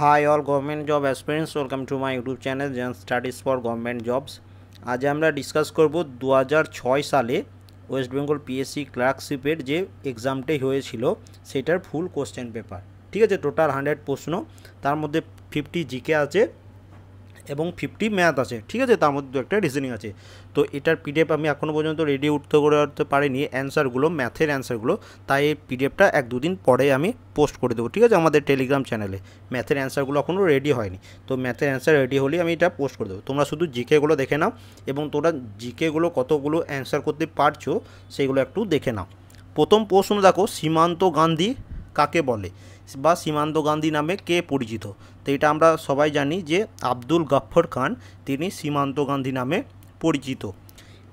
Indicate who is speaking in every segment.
Speaker 1: high all government job aspirants welcome to my YouTube channel Zen Studies for government jobs আজ আমরা discuss করব দু ছয় সালে ওয়েস্ট বেঙ্গল পিএসসি ক্লার্কশিপের যে এক্সামটাই হয়েছিল সেটার ফুল কোশ্চেন পেপার ঠিক আছে টোটাল হান্ড্রেড প্রশ্ন তার মধ্যে ফিফটি জিকে আছে এবং ফিফটি ম্যাথ আছে ঠিক আছে তার মধ্যে একটা রিজনিং আছে তো এটার পিডিএফ আমি এখনও পর্যন্ত রেডি উঠতে করে উঠতে পারিনি অ্যান্সারগুলো ম্যাথের অ্যান্সারগুলো তাই এই পিডিএফটা এক দুদিন পরে আমি পোস্ট করে দেবো ঠিক আছে আমাদের টেলিগ্রাম চ্যানেলে ম্যাথের অ্যান্সারগুলো এখনও রেডি হয়নি তো ম্যাথের অ্যান্সার রেডি হলেই আমি এটা পোস্ট করে দেবো তোমরা শুধু জিকেগুলো দেখে নাও এবং তোমরা জিকেগুলো কতগুলো অ্যান্সার করতে পারছো সেগুলো একটু দেখে নাও প্রথম প্রশ্ন দেখো সীমান্ত গান্ধী কাকে বলে বা সীমান্ত গান্ধী নামে কে পরিচিত তো এটা আমরা সবাই জানি যে আব্দুল গফর খান তিনি সীমান্ত গান্ধী নামে পরিচিত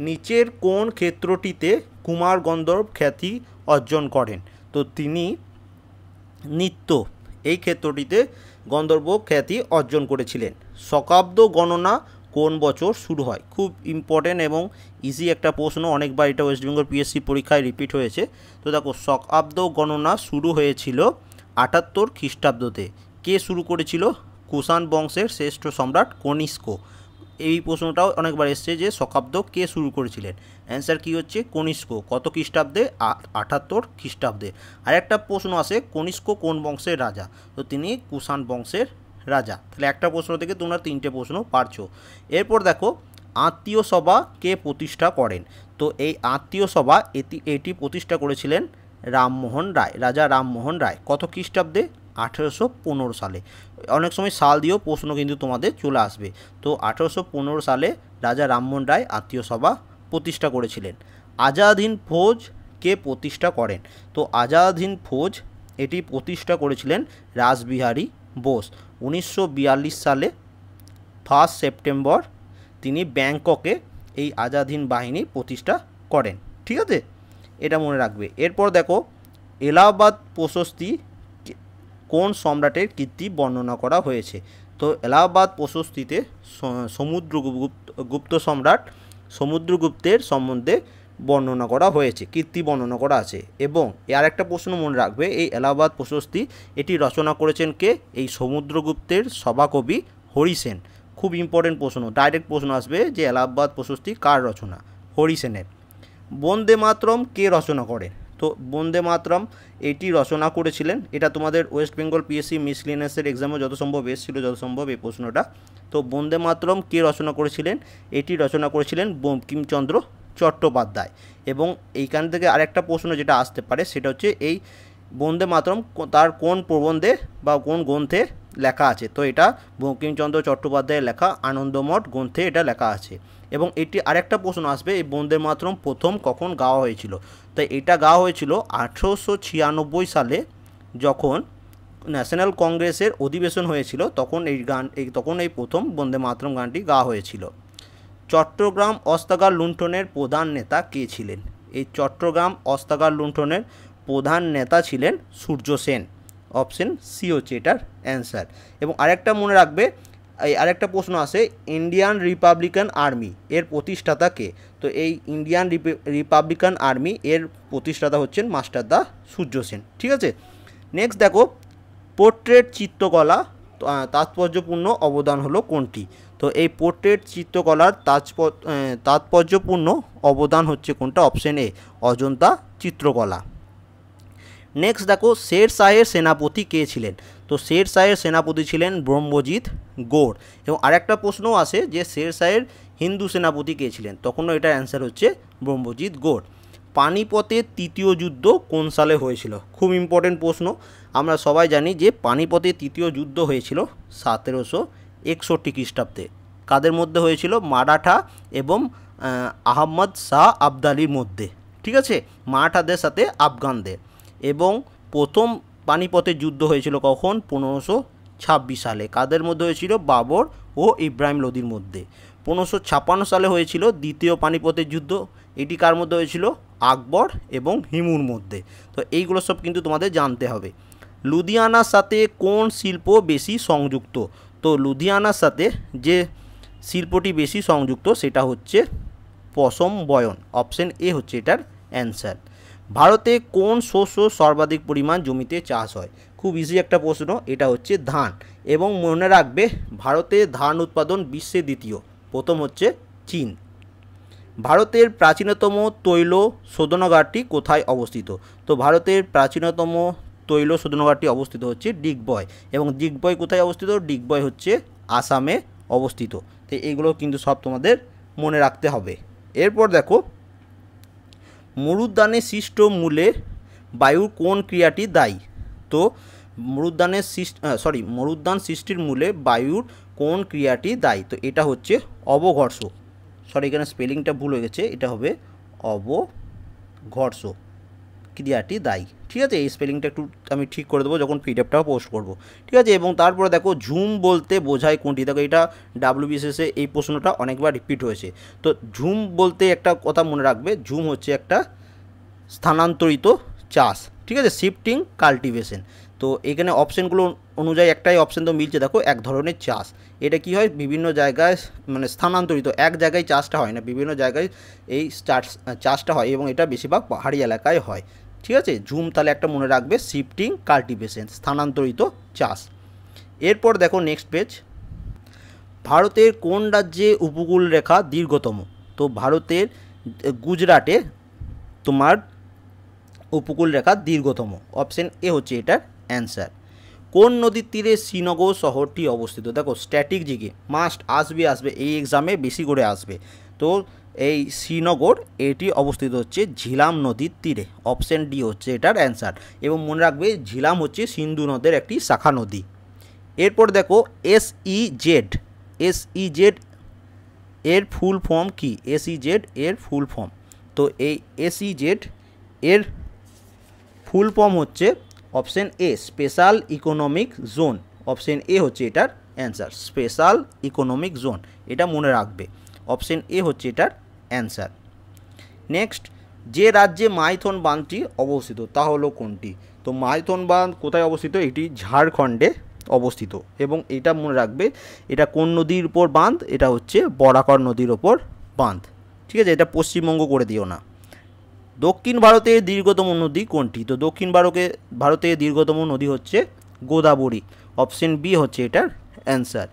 Speaker 1: নিচের কোন ক্ষেত্রটিতে কুমার গন্ধর্ব খ্যাতি অর্জন করেন তো তিনি নৃত্য এই ক্ষেত্রটিতে গন্ধর্ব খ্যাতি অর্জন করেছিলেন শকাব্দ গণনা কোন বছর শুরু হয় খুব ইম্পর্টেন্ট এবং ইজি একটা প্রশ্ন অনেকবার এটা ওয়েস্ট বেঙ্গল পিএসসি পরীক্ষায় রিপিট হয়েছে তো দেখো শকাব্দ গণনা শুরু হয়েছিল আটাত্তর খ্রিস্টাব্দতে কে শুরু করেছিল কুষাণ বংশের শ্রেষ্ঠ সম্রাট কনিষ্ক এই প্রশ্নটাও অনেকবার এসছে যে শকাব্দ কে শুরু করেছিলেন অ্যান্সার কি হচ্ছে কনিষ্ক কত খ্রিস্টাব্দে আটাত্তর খ্রিস্টাব্দে আরেকটা প্রশ্ন আসে কনিষ্ক কোন বংশের রাজা তো তিনি কুষাণ বংশের রাজা তাহলে একটা প্রশ্ন থেকে তোমরা তিনটে প্রশ্ন পারছো এরপর দেখো আত্মীয় সভা কে প্রতিষ্ঠা করেন তো এই আত্মীয় সভা এটি এটি প্রতিষ্ঠা করেছিলেন রামমোহন রায় রাজা রামমোহন রায় কত খ্রিস্টাব্দে আঠেরোশো পনেরো সালে অনেক সময় সাল দিয়েও প্রশ্ন কিন্তু তোমাদের চলে আসবে তো আঠেরোশো পনেরো সালে রাজা রামমোহন রায় আত্মীয় সভা প্রতিষ্ঠা করেছিলেন আজাদিন ফৌজ কে প্রতিষ্ঠা করেন তো আজাদিন ফৌজ এটি প্রতিষ্ঠা করেছিলেন রাসবিহারী বোস উনিশশো সালে ফার্স্ট সেপ্টেম্বর তিনি ব্যাংককে এই আজাদিন বাহিনী প্রতিষ্ঠা করেন ঠিক আছে এটা মনে রাখবে এরপর দেখো এলাহাবাদ প্রশস্তি কোন সম্রাটের কীর্তি বর্ণনা করা হয়েছে তো এলাহাবাদ প্রশস্তিতে সমুদ্রগুপ্ত গুপ্ত সম্রাট সমুদ্রগুপ্তের সম্বন্ধে বর্ণনা করা হয়েছে কীর্তি বর্ণনা করা আছে এবং আর একটা প্রশ্ন মনে রাখবে এই এলাহাবাদ প্রশস্তি এটি রচনা করেছেন কে এই সমুদ্রগুপ্তের সভাকবি হরিসেন খুব ইম্পর্টেন্ট প্রশ্ন ডাইরেক্ট প্রশ্ন আসবে যে এলাহাবাদ প্রশস্তি কার রচনা হরিসেনের বন্দে মাতরম কে রচনা করে তো বন্দে মাতরম এটি রচনা করেছিলেন এটা তোমাদের ওয়েস্ট বেঙ্গল পিএসসি মিসলিনেসের এক্সামে যত সম্ভব এসেছিলো যত সম্ভব এই প্রশ্নটা তো বন্দে মাতরম কে রচনা করেছিলেন এটি রচনা করেছিলেন বঙ্কিমচন্দ্র চট্টোপাধ্যায় এবং এইখান থেকে আরেকটা প্রশ্ন যেটা আসতে পারে সেটা হচ্ছে এই বন্দে মাতরম তার কোন প্রবন্ধে বা কোন গ্রন্থে লেখা আছে তো এটা বঙ্কিমচন্দ্র চট্টোপাধ্যায়ের লেখা আনন্দমঠ গ্রন্থে এটা লেখা আছে এবং এটি আরেকটা প্রশ্ন আসবে এই বন্দে মাতরম প্রথম কখন গাওয়া হয়েছিল তো এটা গাওয়া হয়েছিল আঠেরোশো ছিয়ানব্বই সালে যখন ন্যাশনাল কংগ্রেসের অধিবেশন হয়েছিল তখন এই গান এই তখন এই প্রথম বন্দে মাতরম গানটি গাওয়া হয়েছিল চট্টগ্রাম অস্তাগার লুণ্ঠনের প্রধান নেতা কে ছিলেন এই চট্টগ্রাম অস্তাগার লুণ্ঠনের প্রধান নেতা ছিলেন সূর্য সেন অপশন সি হচ্ছে এটার অ্যান্সার এবং আরেকটা মনে রাখবে এই আরেকটা প্রশ্ন আছে ইন্ডিয়ান রিপাবলিকান আর্মি এর প্রতিষ্ঠাতা কে তো এই ইন্ডিয়ান রিপাবলিকান আর্মি এর প্রতিষ্ঠাতা হচ্ছেন মাস্টার দা সূর্য সেন ঠিক আছে নেক্সট দেখো পোর্ট্রেট চিত্রকলা তাৎপর্যপূর্ণ অবদান হলো কোনটি তো এই পোর্ট্রেট চিত্রকলার তাৎপর্যপূর্ণ অবদান হচ্ছে কোনটা অপশন এ অজন্তা চিত্রকলা নেক্সট দেখো শের শাহের সেনাপতি কে ছিলেন তো শের শাহের সেনাপতি ছিলেন ব্রহ্মজিৎ গৌড় এবং আরেকটা প্রশ্ন আছে যে শের শাহের হিন্দু সেনাপতি কে ছিলেন তখনও এটার অ্যান্সার হচ্ছে ব্রহ্মজিৎ গৌড় পানিপথের তৃতীয় যুদ্ধ কোন সালে হয়েছিল খুব ইম্পর্টেন্ট প্রশ্ন আমরা সবাই জানি যে পানিপথের তৃতীয় যুদ্ধ হয়েছিল সতেরোশো একষট্টি খ্রিস্টাব্দে কাদের মধ্যে হয়েছিল মারাঠা এবং আহম্মদ শাহ আবদালির মধ্যে ঠিক আছে মারাঠাদের সাথে আফগানদের এবং প্রথম পানিপথের যুদ্ধ হয়েছিল কখন পনেরোশো ছাব্বিশ সালে কাদের মধ্যে হয়েছিল বাবর ও ইব্রাহিম লোদির মধ্যে পনেরোশো ছাপ্পান্ন সালে হয়েছিল দ্বিতীয় পানিপথের যুদ্ধ এটি কার মধ্যে হয়েছিল আকবর এবং হিমুর মধ্যে তো এইগুলো সব কিন্তু তোমাদের জানতে হবে লুধিয়ানার সাথে কোন শিল্প বেশি সংযুক্ত তো লুধিয়ানার সাথে যে শিল্পটি বেশি সংযুক্ত সেটা হচ্ছে পশম বয়ন অপশন এ হচ্ছে এটার অ্যান্সার ভারতে কোন শস্য সর্বাধিক পরিমাণ জমিতে চাষ হয় খুব ইজি একটা প্রশ্ন এটা হচ্ছে ধান এবং মনে রাখবে ভারতে ধান উৎপাদন বিশ্বে দ্বিতীয় প্রথম হচ্ছে চীন ভারতের প্রাচীনতম তৈল শোধনাগারটি কোথায় অবস্থিত তো ভারতের প্রাচীনতম তৈল শোধনাগারটি অবস্থিত হচ্ছে ডিগবয় এবং ডিগবয় কোথায় অবস্থিত ডিগবয় হচ্ছে আসামে অবস্থিত তো এগুলো কিন্তু সব তোমাদের মনে রাখতে হবে এরপর দেখো মরুদ্যানে সৃষ্ট মূলে বায়ুর কোন ক্রিয়াটি দায়ী তো মরুদ্যানের সৃষ্টি সরি মরুদ্যান সৃষ্টির মূলে বায়ুর কোন ক্রিয়াটি দায়ী তো এটা হচ্ছে অবঘর্ষ সরি এখানে স্পেলিংটা ভুল হয়ে গেছে এটা হবে অবঘর্ষ ক্রিয়াটি দায়ী ঠিক আছে এই স্পেলিংটা একটু আমি ঠিক করে দেবো যখন পিডিএফটাও পোস্ট করব ঠিক আছে এবং তারপরে দেখো ঝুম বলতে বোঝায় কোনটি দেখো এটা ডাব্লিউবিসিএসে এই প্রশ্নটা অনেকবার রিপিট হয়েছে তো ঝুম বলতে একটা কথা মনে রাখবে ঝুম হচ্ছে একটা স্থানান্তরিত চাষ ঠিক আছে শিফটিং কাল্টিভেশন তো এখানে অপশানগুলো অনুযায়ী একটাই অপশান তো মিলছে দেখো এক ধরনের চাষ এটা কি হয় বিভিন্ন জায়গায় মানে স্থানান্তরিত এক জায়গায় চাষটা হয় না বিভিন্ন জায়গায় এই চাষটা হয় এবং এটা বেশিরভাগ পাহাড়ি এলাকায় হয় ঠিক আছে জুম তাহলে একটা মনে রাখবে শিফটিং কাল্টিভেশন স্থানান্তরিত চাষ এরপর দেখো নেক্সট পেজ ভারতের কোন রাজ্যে উপকূল রেখা দীর্ঘতম তো ভারতের গুজরাটে তোমার উপকূল রেখা দীর্ঘতম অপশান এ হচ্ছে এটার অ্যান্সার কোন নদীর তীরে শ্রীনগর শহরটি অবস্থিত দেখো স্ট্র্যাটেজিকে মাস্ট আসবে আসবে এই এক্সামে বেশি করে আসবে তো এই শ্রীনগর এটি অবস্থিত হচ্ছে ঝিলাম নদীর তীরে অপশন ডি হচ্ছে এটার অ্যান্সার এবং মনে রাখবে ঝিলাম হচ্ছে সিন্ধু নদের একটি শাখা নদী এরপর দেখো S E Z S E Z এর ফুল ফর্ম কি এস ই জেড এর ফুল ফর্ম তো এই এস ই জেড এর ফুল ফর্ম হচ্ছে option A special economic zone option A হচ্ছে এটার অ্যান্সার স্পেশাল ইকোনমিক জোন এটা মনে রাখবে অপশন এ হচ্ছে এটার অ্যান্সার নেক্সট যে রাজ্যে মাইথন বাঁধটি অবস্থিত তা হলো কোনটি তো মাইথন বাঁধ কোথায় অবস্থিত এটি ঝাড়খণ্ডে অবস্থিত এবং এটা মনে রাখবে এটা কোন নদীর উপর বাঁধ এটা হচ্ছে বরাকর নদীর ওপর বাঁধ ঠিক আছে এটা পশ্চিমবঙ্গ করে দিও না দক্ষিণ ভারতের দীর্ঘতম নদী কোনটি তো দক্ষিণ ভারতে ভারতের দীর্ঘতম নদী হচ্ছে গোদাবরী অপশন বি হচ্ছে এটার অ্যান্সার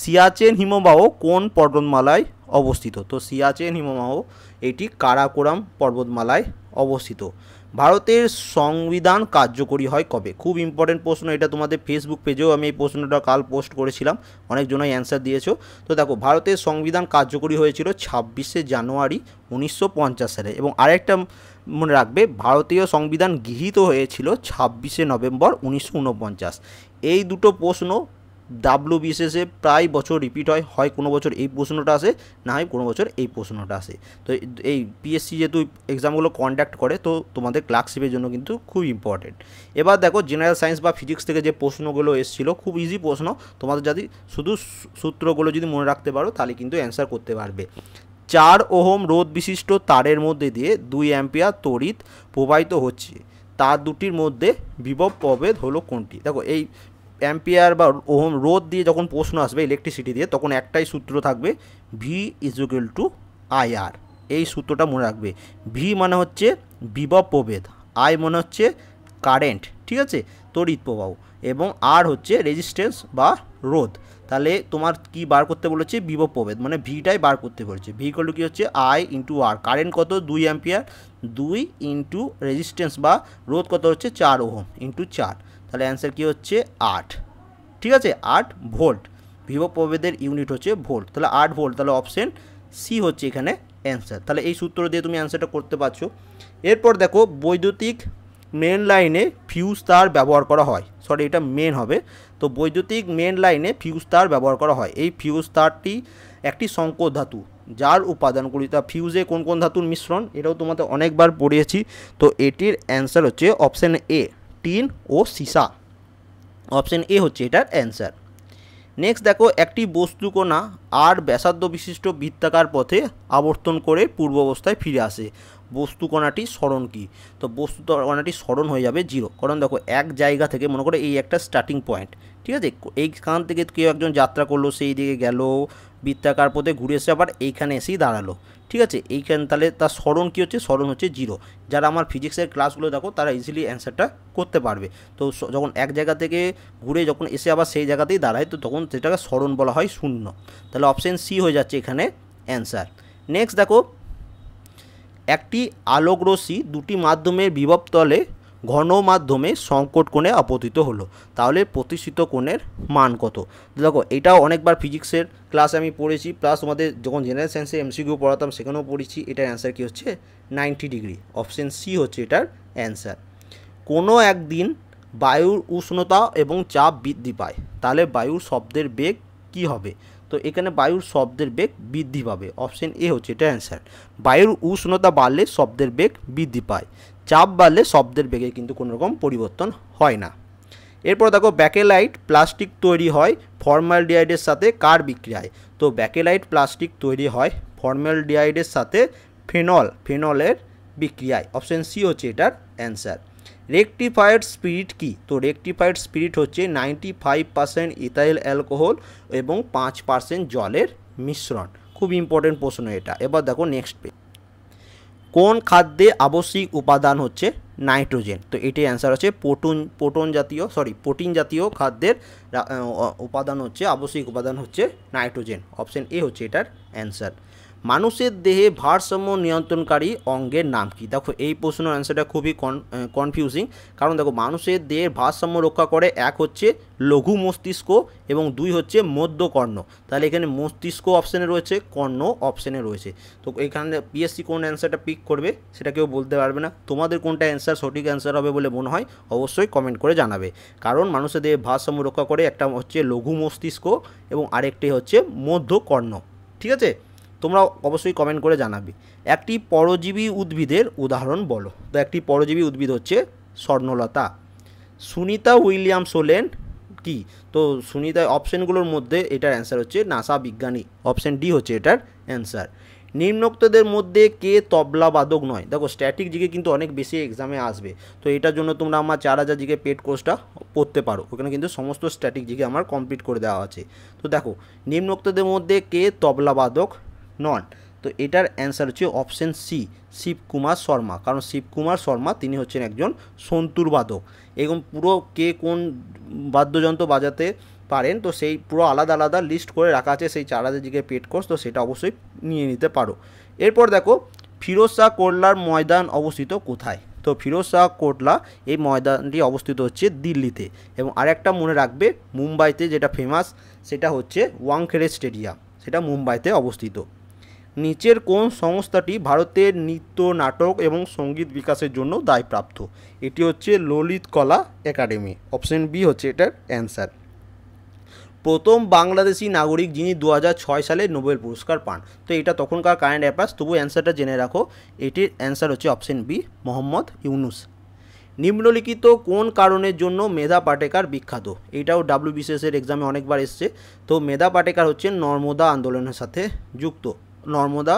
Speaker 1: সিয়াচেন হিমবাহ কোন পর্বতমালায় অবস্থিত তো সিয়াচেন হিমবাহ এটি কারাকোরাম পর্বতমালায় অবস্থিত ভারতের সংবিধান কার্যকরী হয় কবে খুব ইম্পর্টেন্ট প্রশ্ন এটা তোমাদের ফেসবুক পেজেও আমি এই প্রশ্নটা কাল পোস্ট করেছিলাম অনেকজনই অ্যান্সার দিয়েছো তো দেখো ভারতের সংবিধান কার্যকরী হয়েছিল ছাব্বিশে জানুয়ারি উনিশশো সালে এবং আরেকটা মনে রাখবে ভারতীয় সংবিধান গৃহীত হয়েছিল ছাব্বিশে নভেম্বর উনিশশো এই দুটো প্রশ্ন ডাব্লু বিশেষে প্রায় বছর রিপিট হয় হয় কোনো বছর এই প্রশ্নটা আসে না হয় কোনো বছর এই প্রশ্নটা আসে তো এই পিএসসি যেহেতু এক্সামগুলো কন্ডাক্ট করে তো তোমাদের ক্লার্কশিপের জন্য কিন্তু খুব ইম্পর্টেন্ট এবার দেখো জেনারেল সায়েন্স বা ফিজিক্স থেকে যে প্রশ্নগুলো এসেছিলো খুব ইজি প্রশ্ন তোমাদের যদি শুধু সূত্রগুলো যদি মনে রাখতে পারো তাহলে কিন্তু অ্যান্সার করতে পারবে চার ওহম রোধ বিশিষ্ট তারের মধ্যে দিয়ে দুই অ্যাম্পিয়ার তড়িৎ প্রবাহিত হচ্ছে তার দুটির মধ্যে বিভব প্রভেদ হলো কোনটি দেখো এই অ্যাম্পিয়ার বা ওহম রোদ দিয়ে যখন প্রশ্ন আসবে ইলেকট্রিসিটি দিয়ে তখন একটাই সূত্র থাকবে ভি ইজুকেল টু আইআর এই সূত্রটা মনে রাখবে ভি মানে হচ্ছে বিভব প্রভেদ আই মনে হচ্ছে কারেন্ট ঠিক আছে তড়িৎ প্রবাহ এবং আর হচ্ছে রেজিস্ট্যান্স বা রোধ তাহলে তোমার কি বার করতে বলেছে বিভব প্রভেদ মানে ভিটাই বার করতে বলেছে ভি কল কী হচ্ছে আই ইন্টু আর কারেন্ট কত দুই অ্যাম্পিয়ার দুই ইন্টু রেজিস্ট্যান্স বা রোদ কত হচ্ছে চার ওহম ইন্টু চার তাহলে অ্যান্সার কী হচ্ছে আট ঠিক আছে আট ভোল্ট ভিভো প্রভেদের ইউনিট হচ্ছে ভোল্ট তাহলে আট ভোল্ট তাহলে অপশান সি হচ্ছে এখানে অ্যান্সার তাহলে এই সূত্র দিয়ে তুমি অ্যান্সারটা করতে পারছো এরপর দেখো বৈদ্যুতিক মেন লাইনে ফিউজ তার ব্যবহার করা হয় সরি এটা মেন হবে তো বৈদ্যুতিক মেন লাইনে ফিউজ তার ব্যবহার করা হয় এই ফিউজ তারটি একটি সংকর ধাতু যার উপাদানগুলি তা ফিউজে কোন কোন ধাতুর মিশ্রণ এটাও তোমাদের অনেকবার পড়িয়েছি তো এটির অ্যান্সার হচ্ছে অপশান এ টিন ও সীসা অপশন এ হচ্ছে এটার অ্যান্সার নেক্সট দেখো একটি বস্তুকোনা আর ব্যাসার্ধ বিশিষ্ট বৃত্তাকার পথে আবর্তন করে পূর্ব অবস্থায় ফিরে আসে বস্তুকণাটি স্মরণ কি তো বস্তুকণাটি স্মরণ হয়ে যাবে জিরো কারণ দেখো এক জায়গা থেকে মনে করো এই একটা স্টার্টিং পয়েন্ট ঠিক আছে এইখান থেকে কেউ একজন যাত্রা করলো সেই দিকে গেল বৃত্তাকার পথে ঘুরে এসে আবার এইখানে এসেই দাঁড়ালো ঠিক আছে এইখানে তাহলে তার স্মরণ কী হচ্ছে স্মরণ হচ্ছে জিরো যারা আমার ফিজিক্সের ক্লাসগুলো দেখো তারা ইজিলি অ্যান্সারটা করতে পারবে তো যখন এক জায়গা থেকে ঘুরে যখন এসে আবার সেই জায়গাতেই দাঁড়ায় তো তখন সেটাকে স্মরণ বলা হয় শূন্য তাহলে অপশান সি হয়ে যাচ্ছে এখানে অ্যান্সার নেক্সট দেখো একটি আলোকরশ্মি দুটি মাধ্যমের বিভব তলে ঘন মাধ্যমে সংকট কোণে আপতিত হলো তাহলে প্রতিষ্ঠিত কোণের মান কত দেখো এটাও অনেকবার ফিজিক্সের ক্লাস আমি পড়েছি প্লাস তোমাদের যখন জেনারেল সায়েন্সে এমসিকিউ পড়াতাম সেখানেও পড়েছি এটার অ্যান্সার কী হচ্ছে নাইনটি ডিগ্রি অপশান সি হচ্ছে এটার অ্যান্সার কোনো একদিন বায়ুর উষ্ণতা এবং চাপ বৃদ্ধি পায় তাহলে বায়ুর শব্দের বেগ কি হবে তো এখানে বায়ুর শব্দের বেগ বৃদ্ধি পাবে অপশান এ হচ্ছে এটা অ্যান্সার বায়ুর উষ্ণতা বাড়লে শব্দের বেগ বৃদ্ধি পায় চাপ বাড়লে শব্দের বেগে কিন্তু কোনো রকম পরিবর্তন হয় না এরপর দেখো ব্যাকেলাইট প্লাস্টিক তৈরি হয় ফর্মাল ডিআইডের সাথে কার বিক্রিয়ায় তো ব্যাকেলাইট প্লাস্টিক তৈরি হয় ফর্মাল ডিআইডের সাথে ফেনল ফেনলের বিক্রিয়ায় অপশান সি হচ্ছে এটার অ্যান্সার রেকটিফায়ার্ড স্পিরিট কি তো রেকটিফায়ার্ড স্পিরিট হচ্ছে ninety five percent ethyl alcohol এবং পাঁচ পার্সেন্ট জলের মিশ্রণ খুব ইম্পর্টেন্ট প্রশ্ন এটা এবার দেখো নেক্সট পেজ কোন খাদ্যে আবশ্যিক উপাদান হচ্ছে নাইট্রোজেন তো এটি অ্যান্সার হচ্ছে পোটুন প্রোটন জাতীয় সরি প্রোটিন জাতীয় খাদ্যের উপাদান হচ্ছে আবশ্যিক উপাদান হচ্ছে নাইট্রোজেন অপশন এ হচ্ছে এটার অ্যান্সার মানুষের দেহে ভারসাম্য নিয়ন্ত্রণকারী অঙ্গের নাম কি দেখো এই প্রশ্নের অ্যান্সারটা খুবই কনফিউজিং কারণ দেখো মানুষের দেহের ভারসাম্য রক্ষা করে এক হচ্ছে লঘু মস্তিষ্ক এবং দুই হচ্ছে মধ্যকর্ণ তাহলে এখানে মস্তিষ্ক অপশানে রয়েছে কর্ণ অপশানে রয়েছে তো এখানে পিএসসি কোন অ্যান্সারটা পিক করবে সেটা কেউ বলতে পারবে না তোমাদের কোনটা অ্যান্সার সঠিক অ্যান্সার হবে বলে মনে হয় অবশ্যই কমেন্ট করে জানাবে কারণ মানুষের দেহে ভারসাম্য রক্ষা করে একটা হচ্ছে লঘু মস্তিষ্ক এবং আরেকটি হচ্ছে মধ্যকর্ণ ঠিক আছে তোমরা অবশ্যই কমেন্ট করে জানাবে একটি পরজীবী উদ্ভিদের উদাহরণ বলো তো একটি পরজীবী উদ্ভিদ হচ্ছে স্বর্ণলতা সুনিতা উইলিয়ামস হলেন কি তো সুনিতা অপশনগুলোর মধ্যে এটার অ্যান্সার হচ্ছে নাসা বিজ্ঞানী অপশন ডি হচ্ছে এটার অ্যান্সার নিম্নোক্তদের মধ্যে কে তবলা বাদক নয় দেখো স্ট্যাটিক জিকে কিন্তু অনেক বেশি এক্সামে আসবে তো এটার জন্য তোমরা আমার চার হাজার জিকে পেড কোর্সটা পড়তে পারো ওখানে কিন্তু সমস্ত স্ট্যাটিক জিকে আমার কমপ্লিট করে দেওয়া আছে তো দেখো নিম্নোক্তদের মধ্যে কে তবলা বাদক নন তো এটার অ্যান্সার হচ্ছে অপশন সি শিবকুমার শর্মা কারণ শিবকুমার শর্মা তিনি হচ্ছেন একজন সন্তুরবাদক এবং পুরো কে কোন বাদ্যযন্ত্র বাজাতে পারেন তো সেই পুরো আলাদা আলাদা লিস্ট করে রাখা আছে সেই চার হাজার জিকে পেড কোর্স তো সেটা অবশ্যই নিয়ে নিতে পারো এরপর দেখো ফিরোজ শাহ কোটলার ময়দান অবস্থিত কোথায় তো ফিরোজ শাহ কোটলা এই ময়দানটি অবস্থিত হচ্ছে দিল্লিতে এবং আরেকটা মনে রাখবে মুম্বাইতে যেটা ফেমাস সেটা হচ্ছে ওয়াংখেড়ে স্টেডিয়াম সেটা মুম্বাইতে অবস্থিত নিচের কোন সংস্থাটি ভারতের নৃত্য নাটক এবং সঙ্গীত বিকাশের জন্য দায়প্রাপ্ত এটি হচ্ছে ললিত কলা একাডেমি অপশন বি হচ্ছে এটার অ্যান্সার প্রথম বাংলাদেশি নাগরিক যিনি দু সালে নোবেল পুরস্কার পান তো এটা তখনকার কারেন্ট অ্যাপাস তবু অ্যান্সারটা জেনে রাখো এটির অ্যান্সার হচ্ছে অপশন বি মোহাম্মদ ইউনুস নিম্নলিখিত কোন কারণের জন্য মেধা পাটেকার বিখ্যাত এইটাও এর এক্সামে অনেকবার এসছে তো মেধা পাটেকার হচ্ছে নর্মদা আন্দোলনের সাথে যুক্ত নর্মদা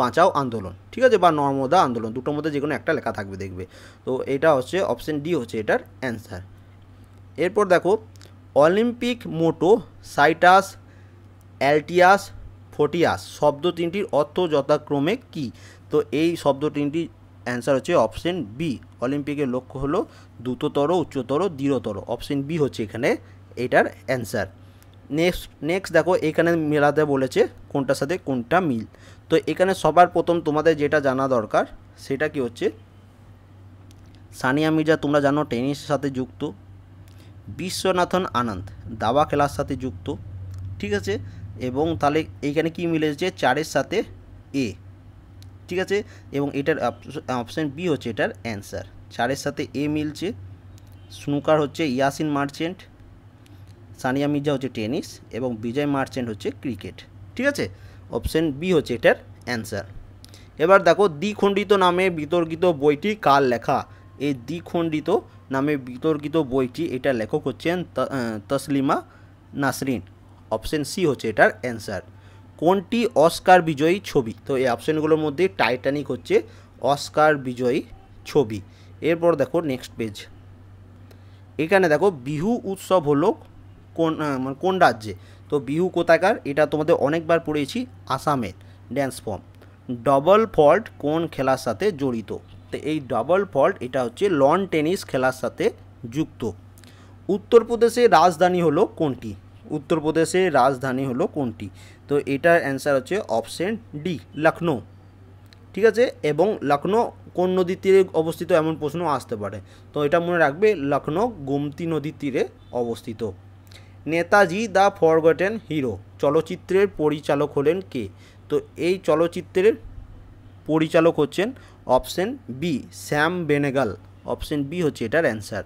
Speaker 1: বাঁচাও আন্দোলন ঠিক আছে বা নর্মদা আন্দোলন দুটোর মধ্যে যে কোনো একটা লেখা থাকবে দেখবে তো এটা হচ্ছে অপশন ডি হচ্ছে এটার অ্যান্সার এরপর দেখো অলিম্পিক মোটো সাইটাস অ্যালটিয়াস ফোটিয়াস শব্দ তিনটির অর্থ যথাক্রমে কি তো এই শব্দ তিনটি অ্যান্সার হচ্ছে অপশন বি অলিম্পিকের লক্ষ্য হলো দ্রুততর উচ্চতর দৃঢ়তর অপশন বি হচ্ছে এখানে এটার অ্যান্সার নেক্সট নেক্সট দেখো এখানে মেলাতে বলেছে কোনটার সাথে কোনটা মিল তো এখানে সবার প্রথম তোমাদের যেটা জানা দরকার সেটা কি হচ্ছে সানিয়া মির্জা তোমরা জানো টেনিসের সাথে যুক্ত বিশ্বনাথন আনন্দ দাবা খেলার সাথে যুক্ত ঠিক আছে এবং তাহলে এইখানে কি মিলেছে চারের সাথে এ ঠিক আছে এবং এটার অপশান বি হচ্ছে এটার অ্যান্সার চারের সাথে এ মিলছে স্নুকার হচ্ছে ইয়াসিন মার্চেন্ট সানিয়া মির্জা হচ্ছে টেনিস এবং বিজয় মার্চেন্ট হচ্ছে ক্রিকেট ঠিক আছে অপশন বি হচ্ছে এটার অ্যান্সার এবার দেখো দ্বিখণ্ডিত নামে বিতর্কিত বইটি কার লেখা এই দ্বিখণ্ডিত নামে বিতর্কিত বইটি এটা লেখক হচ্ছেন তসলিমা নাসরিন অপশন সি হচ্ছে এটার অ্যান্সার কোনটি অস্কার বিজয়ী ছবি তো এই অপশনগুলোর মধ্যে টাইটানিক হচ্ছে অস্কার বিজয়ী ছবি এরপর দেখো নেক্সট পেজ এখানে দেখো বিহু উৎসব হলো কোন মানে কোন রাজ্যে তো বিহু কোথাকার এটা তোমাদের অনেকবার পড়েছি আসামের ড্যান্স ফর্ম ডবল ফল্ট কোন খেলার সাথে জড়িত তো এই ডবল ফল্ট এটা হচ্ছে লন টেনিস খেলার সাথে যুক্ত উত্তরপ্রদেশের রাজধানী হলো কোনটি উত্তরপ্রদেশের রাজধানী হলো কোনটি তো এটার অ্যান্সার হচ্ছে অপশন ডি লখনৌ ঠিক আছে এবং লখনৌ কোন নদীর তীরে অবস্থিত এমন প্রশ্ন আসতে পারে তো এটা মনে রাখবে লখনৌ গোমতি নদীর তীরে অবস্থিত নেতাজি দ্য ফরগটেন হিরো চলচ্চিত্রের পরিচালক হলেন কে তো এই চলচ্চিত্রের পরিচালক হচ্ছেন option B Shyam Benegal option B হচ্ছে এটার অ্যান্সার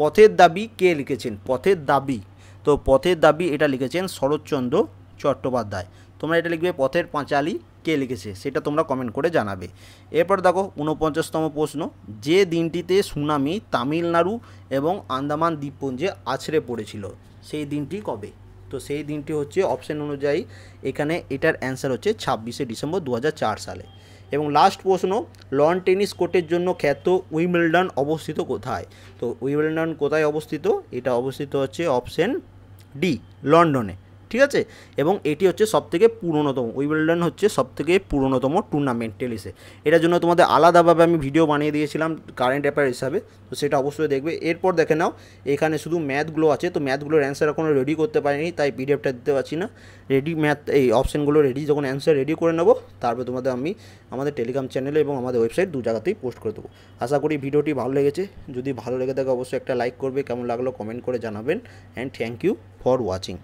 Speaker 1: পথের দাবি কে লিখেছেন পথের দাবি তো পথের দাবি এটা লিখেছেন শরৎচন্দ্র চট্টোপাধ্যায় তোমরা এটা লিখবে পথের পাঁচালি কে লিখেছে সেটা তোমরা কমেন্ট করে জানাবে এরপর দেখো উনপঞ্চাশতম প্রশ্ন যে দিনটিতে সুনামি তামিলনাড়ু এবং আন্দামান দ্বীপপুঞ্জে আছড়ে পড়েছিল সেই দিনটি কবে তো সেই দিনটি হচ্ছে অপশন অনুযায়ী এখানে এটার অ্যান্সার হচ্ছে ছাব্বিশে ডিসেম্বর দু সালে এবং লাস্ট প্রশ্ন লন টেনিস কোর্টের জন্য খ্যাত উইমেলডন অবস্থিত কোথায় তো উইমেলডন কোথায় অবস্থিত এটা অবস্থিত হচ্ছে অপশন ডি লন্ডনে ঠিক আছে এবং এটি হচ্ছে সবথেকে পুরনোতম উইম্বলডন হচ্ছে সবথেকে পুরনোতম টুর্নামেন্ট টেনিসে এটার জন্য তোমাদের আলাদাভাবে আমি ভিডিও বানিয়ে দিয়েছিলাম কারেন্ট অ্যাফেয়ার হিসাবে তো সেটা অবশ্যই দেখবে এরপর দেখে নাও এখানে শুধু ম্যাথগুলো আছে তো ম্যাথগুলোর অ্যান্সার এখনও রেডি করতে পারিনি তাই পিডিএফটা দিতে পারছি না রেডি ম্যাথ এই অপশানগুলো রেডি যখন অ্যান্সার রেডি করে নেবো তারপরে তোমাদের আমি আমাদের টেলিগ্রাম চ্যানেলে এবং আমাদের ওয়েবসাইট দু জায়গাতেই পোস্ট করে দেবো আশা করি ভিডিওটি ভালো লেগেছে যদি ভালো লেগে থাকে অবশ্যই একটা লাইক করবে কেমন লাগলো কমেন্ট করে জানাবেন and thank you for watching